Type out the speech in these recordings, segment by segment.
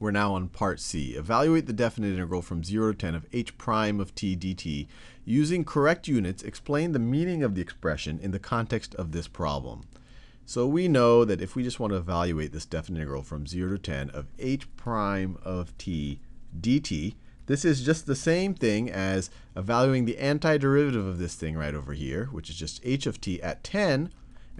We're now on part C. Evaluate the definite integral from 0 to 10 of h prime of t dt. Using correct units, explain the meaning of the expression in the context of this problem. So we know that if we just want to evaluate this definite integral from 0 to 10 of h prime of t dt, this is just the same thing as evaluating the antiderivative of this thing right over here, which is just h of t at 10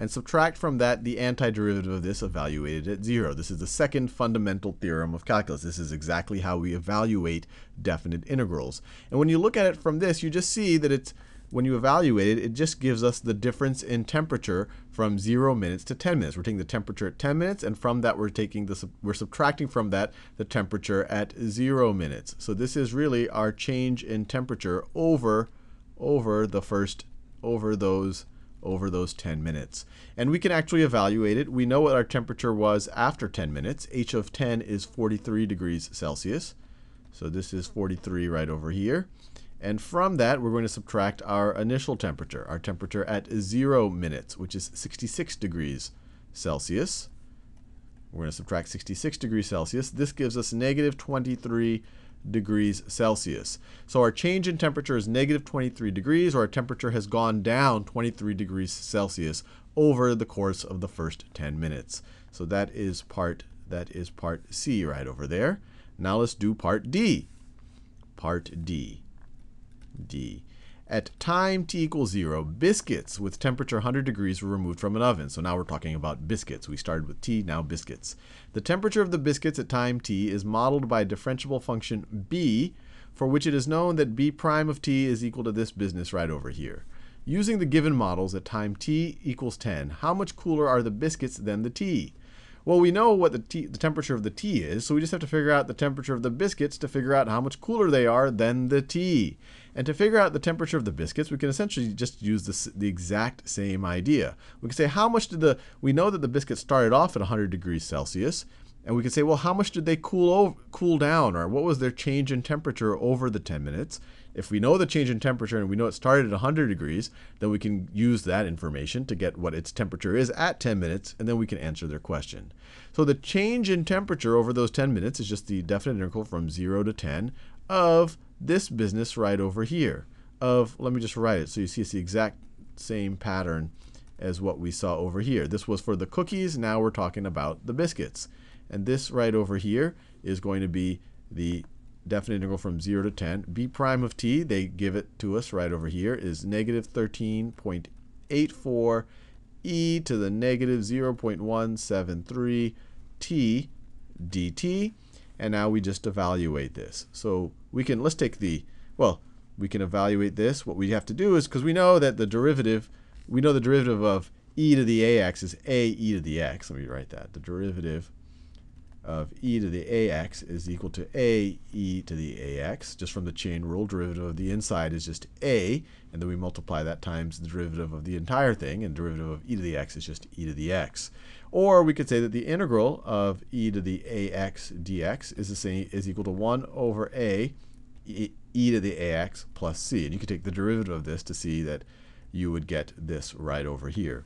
and subtract from that the antiderivative of this evaluated at zero. This is the second fundamental theorem of calculus. This is exactly how we evaluate definite integrals. And when you look at it from this, you just see that it's when you evaluate it, it just gives us the difference in temperature from zero minutes to 10 minutes. We're taking the temperature at 10 minutes, and from that we're taking the we're subtracting from that the temperature at zero minutes. So this is really our change in temperature over over the first over those over those 10 minutes. And we can actually evaluate it. We know what our temperature was after 10 minutes. H of 10 is 43 degrees Celsius. So this is 43 right over here. And from that, we're going to subtract our initial temperature, our temperature at 0 minutes, which is 66 degrees Celsius. We're going to subtract 66 degrees Celsius. This gives us negative 23 degrees Celsius. So our change in temperature is negative 23 degrees, or our temperature has gone down 23 degrees Celsius over the course of the first 10 minutes. So that is part that is part C right over there. Now let's do part D. Part D. D. At time t equals 0, biscuits with temperature 100 degrees were removed from an oven. So now we're talking about biscuits. We started with t, now biscuits. The temperature of the biscuits at time t is modeled by a differentiable function b, for which it is known that b prime of t is equal to this business right over here. Using the given models at time t equals 10, how much cooler are the biscuits than the t? Well, we know what the, tea, the temperature of the tea is, so we just have to figure out the temperature of the biscuits to figure out how much cooler they are than the tea. And to figure out the temperature of the biscuits, we can essentially just use this, the exact same idea. We can say how much did the, we know that the biscuit started off at 100 degrees Celsius, and we can say, well, how much did they cool, over, cool down, or what was their change in temperature over the 10 minutes? If we know the change in temperature and we know it started at 100 degrees, then we can use that information to get what its temperature is at 10 minutes, and then we can answer their question. So the change in temperature over those 10 minutes is just the definite integral from 0 to 10 of this business right over here of, let me just write it so you see it's the exact same pattern as what we saw over here. This was for the cookies, now we're talking about the biscuits. And this right over here is going to be the definite integral from 0 to 10. b prime of t, they give it to us right over here, is negative 13.84 e to the negative 0.173 t dt and now we just evaluate this. So we can, let's take the, well, we can evaluate this. What we have to do is, because we know that the derivative, we know the derivative of e to the ax is a e to the x. Let me write that. The derivative of e to the ax is equal to a e to the ax. Just from the chain rule, derivative of the inside is just a, and then we multiply that times the derivative of the entire thing, and derivative of e to the x is just e to the x. Or we could say that the integral of e to the ax dx is the same is equal to 1 over a e to the ax plus c. And you could take the derivative of this to see that you would get this right over here.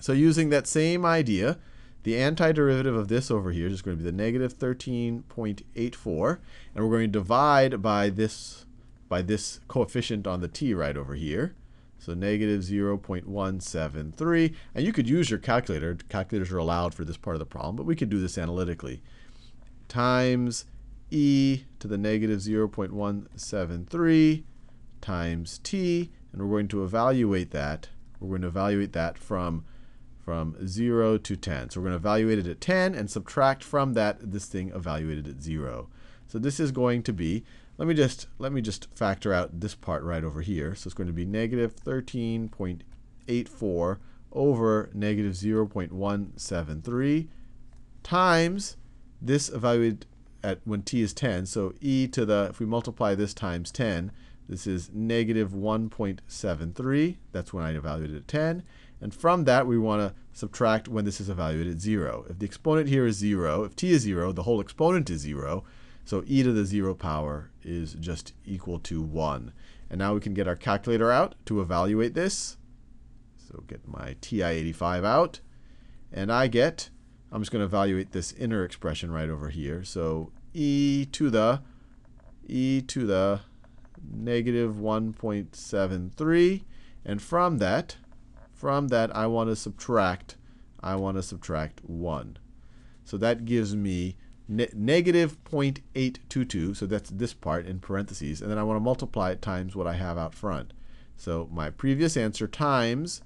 So using that same idea, the antiderivative of this over here is going to be the negative 13.84. And we're going to divide by this, by this coefficient on the t right over here. So negative 0.173. And you could use your calculator. Calculators are allowed for this part of the problem, but we could do this analytically. Times e to the negative 0.173 times t. And we're going to evaluate that. We're going to evaluate that from from 0 to 10. So we're going to evaluate it at 10 and subtract from that this thing evaluated at 0. So this is going to be, let me just let me just factor out this part right over here. So it's going to be negative 13.84 over negative 0.173 times this evaluated at when t is 10. So e to the, if we multiply this times 10, this is negative 1.73. That's when I evaluated at 10. And from that, we want to subtract when this is evaluated at 0. If the exponent here is 0, if t is 0, the whole exponent is 0. So e to the 0 power is just equal to 1. And now we can get our calculator out to evaluate this. So get my TI-85 out. And I get, I'm just going to evaluate this inner expression right over here. So e to the, e to the negative 1.73. And from that, from that, I want to subtract. I want to subtract 1. So that gives me ne negative 0.822. So that's this part in parentheses. And then I want to multiply it times what I have out front. So my previous answer times,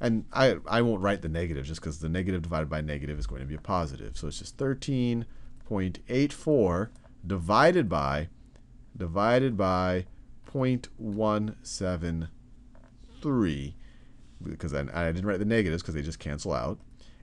and I, I won't write the negative just because the negative divided by negative is going to be a positive. So it's just 13.84 divided by divided by 0.173 because I, I didn't write the negatives because they just cancel out.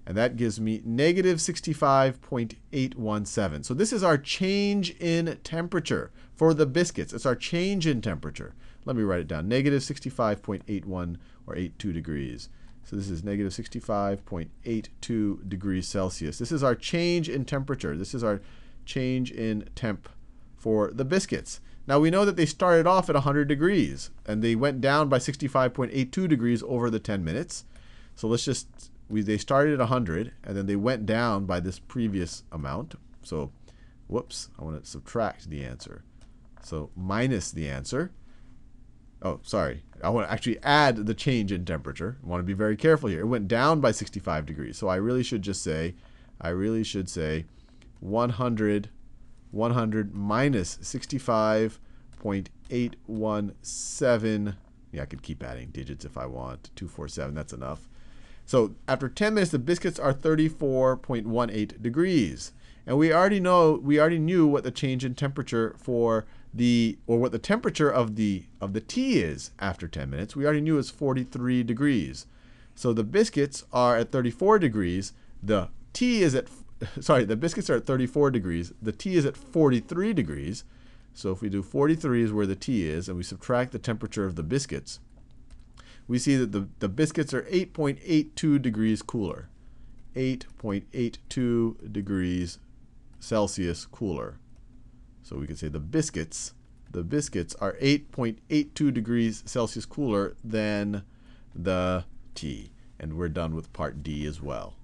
And that gives me negative 65.817. So this is our change in temperature for the biscuits. It's our change in temperature. Let me write it down. Negative 65.81 or 82 degrees. So this is negative 65.82 degrees Celsius. This is our change in temperature. This is our change in temp for the biscuits. Now we know that they started off at 100 degrees and they went down by 65.82 degrees over the 10 minutes. So let's just, we, they started at 100 and then they went down by this previous amount. So whoops, I want to subtract the answer. So minus the answer. Oh, sorry. I want to actually add the change in temperature. I want to be very careful here. It went down by 65 degrees. So I really should just say, I really should say 100 100 minus 65.817. Yeah, I could keep adding digits if I want. 247, that's enough. So after 10 minutes, the biscuits are 34.18 degrees. And we already know, we already knew what the change in temperature for the, or what the temperature of the, of the tea is after 10 minutes. We already knew it's 43 degrees. So the biscuits are at 34 degrees. The tea is at sorry, the biscuits are at 34 degrees. The tea is at 43 degrees. So if we do 43 is where the tea is, and we subtract the temperature of the biscuits, we see that the, the biscuits are 8.82 degrees cooler. 8.82 degrees Celsius cooler. So we could say the biscuits, the biscuits are 8.82 degrees Celsius cooler than the tea. And we're done with part D as well.